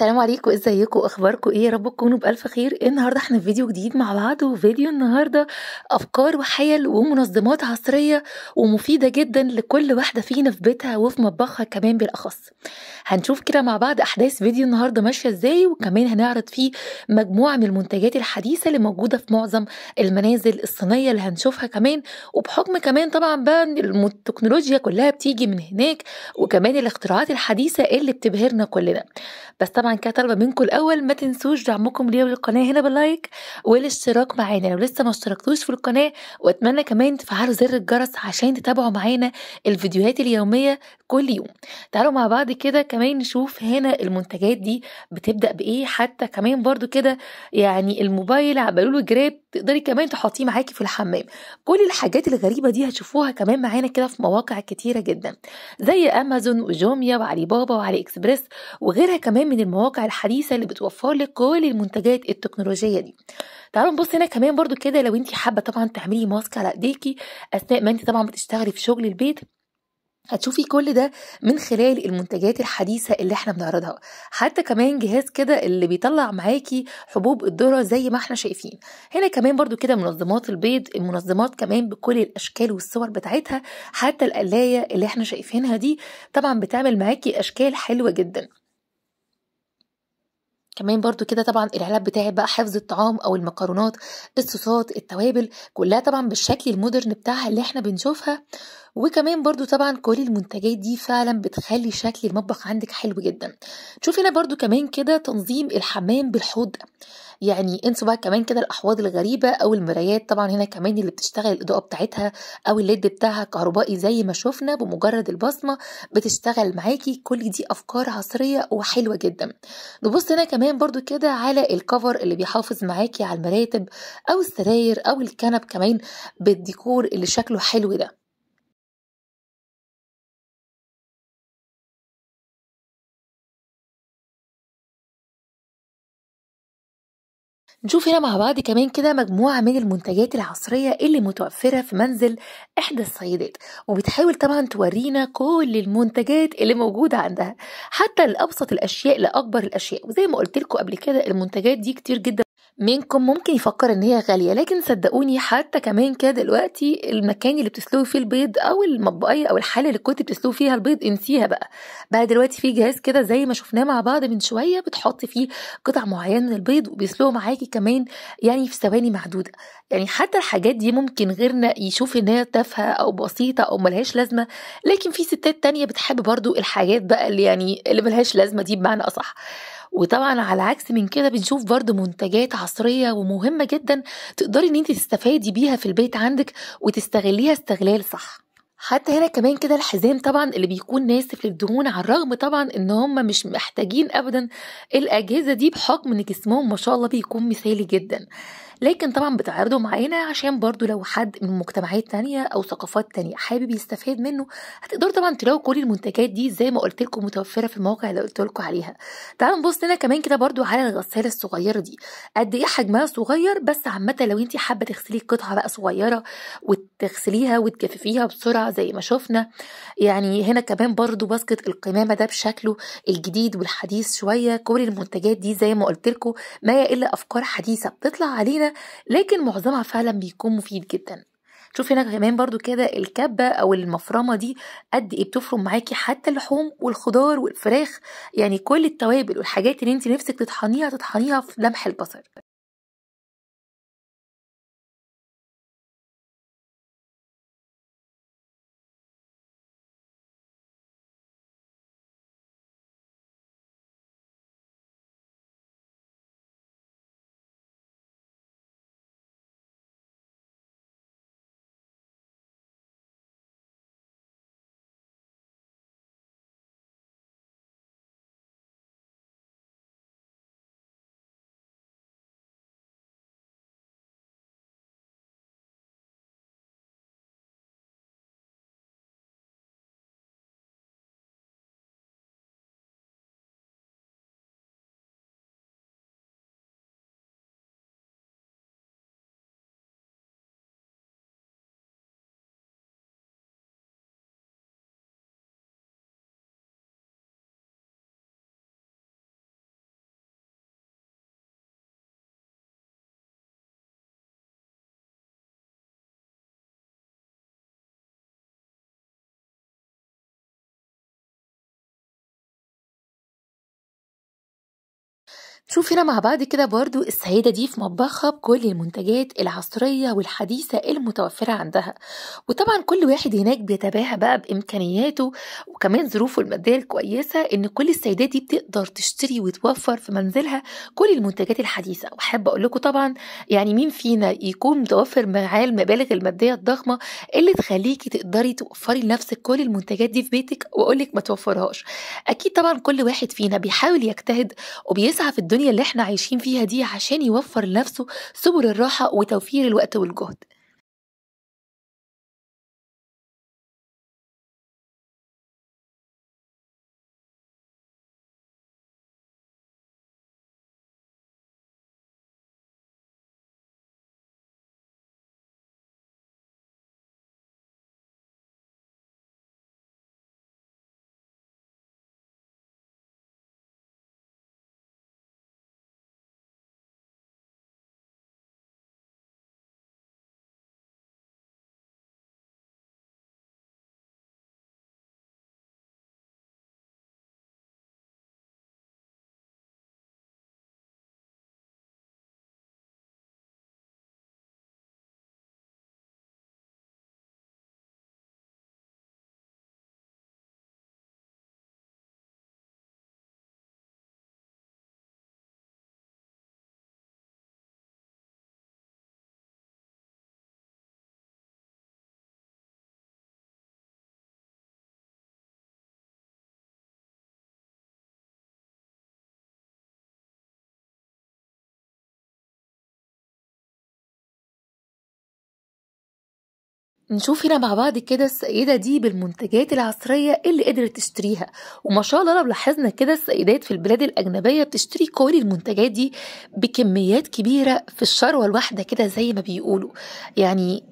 السلام عليكم ازيكم اخباركم ايه يا رب تكونوا بالف خير إيه النهارده احنا في فيديو جديد مع بعض وفيديو النهارده افكار وحيل ومنظمات عصريه ومفيده جدا لكل واحده فينا في بيتها وفي مطبخها كمان بالاخص هنشوف كده مع بعض احداث فيديو النهارده ماشيه ازاي وكمان هنعرض فيه مجموعه من المنتجات الحديثه اللي موجوده في معظم المنازل الصينيه اللي هنشوفها كمان وبحكم كمان طبعا بقى التكنولوجيا كلها بتيجي من هناك وكمان الاختراعات الحديثه اللي بتبهرنا كلنا بس طبعا طبعا كطلبه منكم الاول ما تنسوش دعمكم ليا وللقناه هنا باللايك والاشتراك معانا لو لسه ما اشتركتوش في القناه واتمنى كمان تفعلوا زر الجرس عشان تتابعوا معانا الفيديوهات اليوميه كل يوم تعالوا مع بعض كده كمان نشوف هنا المنتجات دي بتبدا بايه حتى كمان برضو كده يعني الموبايل عملوا له جراب تقدري كمان تحطيه معاكي في الحمام كل الحاجات الغريبة دي هتشوفوها كمان معانا كده في مواقع كتيرة جدا زي امازون وجوميا وعلي بابا وعلي اكسبريس وغيرها كمان من المواقع الحديثة اللي بتوفر لك كل المنتجات التكنولوجية دي تعالوا نبص هنا كمان برضو كده لو انت حابة طبعا تعملي ماسك على ايديكي اثناء ما انت طبعا بتشتغلي في شغل البيت هتشوفي كل ده من خلال المنتجات الحديثة اللي احنا بنعرضها حتى كمان جهاز كده اللي بيطلع معاكي حبوب الذرة زي ما احنا شايفين هنا كمان برضو كده منظمات البيض المنظمات كمان بكل الأشكال والصور بتاعتها حتى القلاية اللي احنا شايفينها دي طبعا بتعمل معاكي أشكال حلوة جدا كمان برضو كده طبعا العلب بتاعي بقى حفظ الطعام او المكرونات الصوصات التوابل كلها طبعا بالشكل المودرن بتاعها اللي احنا بنشوفها وكمان برضو طبعا كل المنتجات دي فعلا بتخلي شكل المطبخ عندك حلو جدا شوف هنا برضو كمان كده تنظيم الحمام بالحوض يعني انسوا بقى كمان كده الاحواض الغريبه او المرايات طبعا هنا كمان اللي بتشتغل الاضاءه بتاعتها او الليد بتاعها كهربائي زي ما شفنا بمجرد البصمه بتشتغل معاكي كل دي افكار عصريه وحلوه جدا نبص هنا كمان برضو كده على الكفر اللي بيحافظ معاكي على المراتب او السراير او الكنب كمان بالديكور اللي شكله حلو ده نشوف هنا مع بعض كمان كده مجموعة من المنتجات العصرية اللي متوفرة في منزل إحدى السيدات وبتحاول طبعا تورينا كل المنتجات اللي موجودة عندها حتى لأبسط الأشياء لأكبر الأشياء وزي ما قلت لكم قبل كده المنتجات دي كتير جدا منكم ممكن يفكر ان هي غاليه لكن صدقوني حتى كمان كده دلوقتي المكان اللي بتسلقوا فيه البيض او المطبقيه او الحاله اللي كنت بتسلقوا فيها البيض انسيها بقى بقى دلوقتي في جهاز كده زي ما شفناه مع بعض من شويه بتحط فيه قطع معينه من البيض وبيسلقوا معاكي كمان يعني في ثواني معدوده يعني حتى الحاجات دي ممكن غيرنا يشوف ان هي تافهه او بسيطه او ملهاش لازمه لكن في ستات تانية بتحب برضو الحاجات بقى اللي يعني اللي ملهاش لازمه دي بمعنى اصح وطبعا على عكس من كده بنشوف برضو منتجات عصرية ومهمة جدا تقدري ان انت تستفادي بيها في البيت عندك وتستغليها استغلال صح حتى هنا كمان كده الحزام طبعا اللي بيكون ناسف للدهون على الرغم طبعا ان هم مش محتاجين ابدا الاجهزه دي بحكم ان جسمهم ما شاء الله بيكون مثالي جدا لكن طبعا بتعرضه معانا عشان برضو لو حد من مجتمعات تانية أو ثقافات تانية حابب يستفاد منه هتقدروا طبعا تلاقوا كل المنتجات دي زي ما قلت لكم متوفرة في المواقع اللي قلت لكم عليها تعالوا نبص هنا كمان كده برضو على الغسالة الصغيرة دي قد إيه حجمها صغير بس عامة لو أنت حابة تغسلي قطعة بقى صغيرة وتغسليها وتجففيها بسرعة زي ما شفنا يعني هنا كمان برضو باسكت القمامة ده بشكله الجديد والحديث شوية كل المنتجات دي زي ما قلت لكم ما إلا أفكار حديثة بتطلع علينا لكن معظمها فعلا بيكون مفيد جدا شوفي هنا كمان برضو كده الكبة أو المفرمة دي قد إيه بتفرم معاكي حتى اللحوم والخضار والفراخ يعني كل التوابل والحاجات اللي انت نفسك تطحنيها تطحنيها في لمح البصر شوف هنا مع بعض كده برضو السيدة دي في مطبخها بكل المنتجات العصرية والحديثة المتوفرة عندها وطبعا كل واحد هناك بيتباهى بقى بإمكانياته وكمان ظروفه المادية الكويسة إن كل السيدات دي بتقدر تشتري وتوفر في منزلها كل المنتجات الحديثة وحابة أقول لكم طبعا يعني مين فينا يكون متوفر معاه المبالغ المادية الضخمة اللي تخليكي تقدري توفري لنفسك كل المنتجات دي في بيتك وأقول لك ما توفرهاش أكيد طبعا كل واحد فينا بيحاول يجتهد وبيسعى في الدنيا الدنيا اللي احنا عايشين فيها دي عشان يوفر لنفسه سبل الراحة وتوفير الوقت والجهد نشوف هنا مع بعض كده السيدة دي بالمنتجات العصرية اللي قدرت تشتريها وما شاء الله لو لاحظنا كده السيدات في البلاد الأجنبية بتشتري كل المنتجات دي بكميات كبيرة في الشروة الواحدة كده زي ما بيقولوا يعني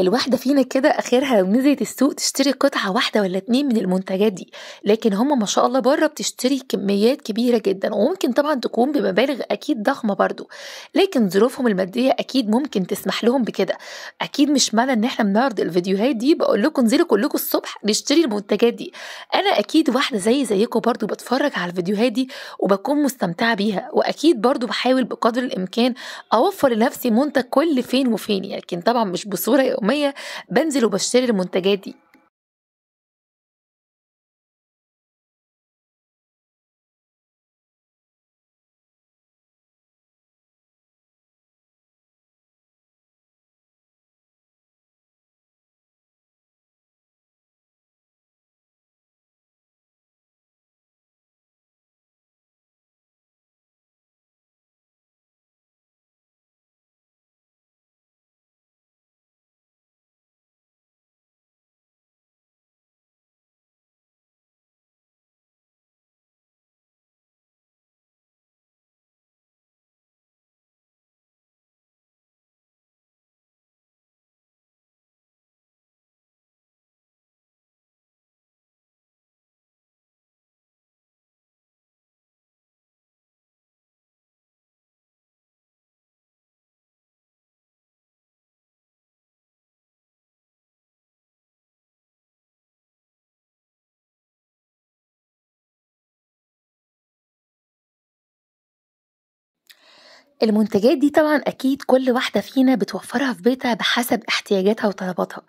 الواحدة فينا كده آخرها لو نزلت السوق تشتري قطعة واحدة ولا اتنين من المنتجات دي لكن هما ما شاء الله بره بتشتري كميات كبيرة جدا وممكن طبعا تكون بمبالغ أكيد ضخمة برضو لكن ظروفهم المادية أكيد ممكن تسمح لهم بكده أكيد مش معنى إن احنا بنعرض الفيديوهات دي بقول لكم انزلوا كلكم الصبح نشتري المنتجات دي أنا أكيد واحدة زي زيكم برضو بتفرج على الفيديوهات دي وبكون مستمتعة بيها وأكيد برضو بحاول بقدر الإمكان أوفر لنفسي منتج كل فين وفين لكن طبعا مش بصورة الحكوميه بنزل وبشتري المنتجات دي المنتجات دي طبعا أكيد كل واحدة فينا بتوفرها في بيتها بحسب احتياجاتها وطلباتها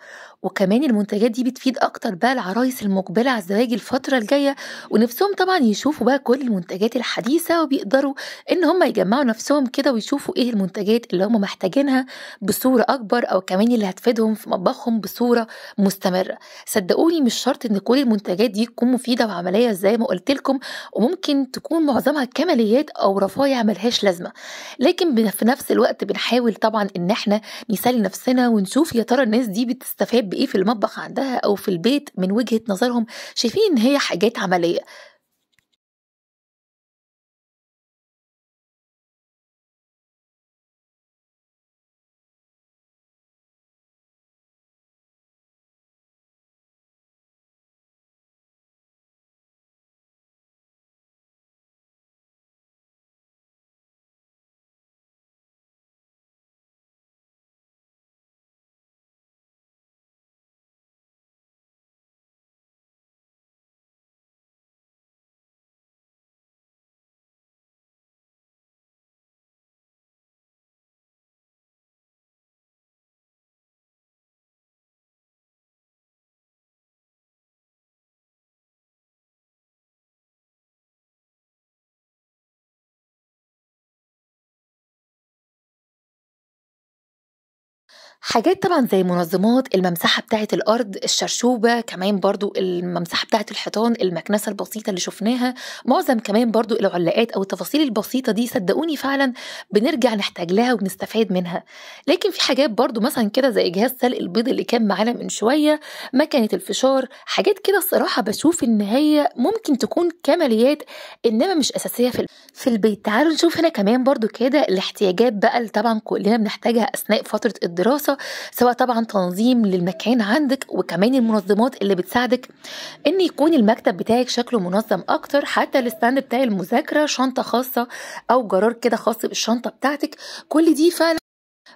وكمان المنتجات دي بتفيد أكتر بقى العرايس المقبلة على الزواج الفترة الجاية ونفسهم طبعا يشوفوا بقى كل المنتجات الحديثة وبيقدروا إن هم يجمعوا نفسهم كده ويشوفوا إيه المنتجات اللي هم محتاجينها بصورة أكبر أو كمان اللي هتفيدهم في مطبخهم بصورة مستمرة صدقوني مش شرط إن كل المنتجات دي تكون مفيدة وعملية زي ما قلت لكم وممكن تكون معظمها كماليات أو رفايع ملهاش لازمة لكن في نفس الوقت بنحاول طبعا ان احنا نسالي نفسنا ونشوف يا ترى الناس دي بتستفاد بايه في المطبخ عندها او في البيت من وجهه نظرهم شايفين ان هي حاجات عمليه حاجات طبعا زي منظمات الممسحة بتاعة الأرض الشرشوبة كمان برضو الممسحة بتاعة الحيطان المكنسة البسيطة اللي شفناها معظم كمان برضو العلاقات أو التفاصيل البسيطة دي صدقوني فعلا بنرجع نحتاج لها وبنستفاد منها لكن في حاجات برضو مثلا كده زي جهاز سلق البيض اللي كان معانا من شوية مكنة الفشار حاجات كده الصراحة بشوف إن هي ممكن تكون كماليات إنما مش أساسية في في البيت تعالوا نشوف هنا كمان برضو كده الاحتياجات بقى اللي طبعا كلنا بنحتاجها أثناء فترة الدراسة الفرصه سواء طبعا تنظيم للمكان عندك وكمان المنظمات اللي بتساعدك ان يكون المكتب بتاعك شكله منظم اكتر حتى الستاند بتاع المذاكره شنطه خاصه او جرار كده خاص بالشنطه بتاعتك كل دي فعلا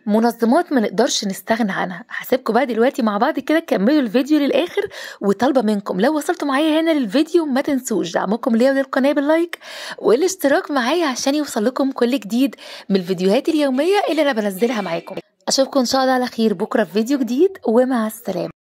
منظمات ما نقدرش نستغنى عنها هسيبكم بقى دلوقتي مع بعض كده كملوا الفيديو للاخر وطالبه منكم لو وصلتوا معايا هنا للفيديو ما تنسوش دعمكم ليا وللقناه باللايك والاشتراك معايا عشان يوصل لكم كل جديد من الفيديوهات اليوميه اللي انا بنزلها معاكم أشوفكم إن شاء الله على خير بكرة في فيديو جديد ومع السلامة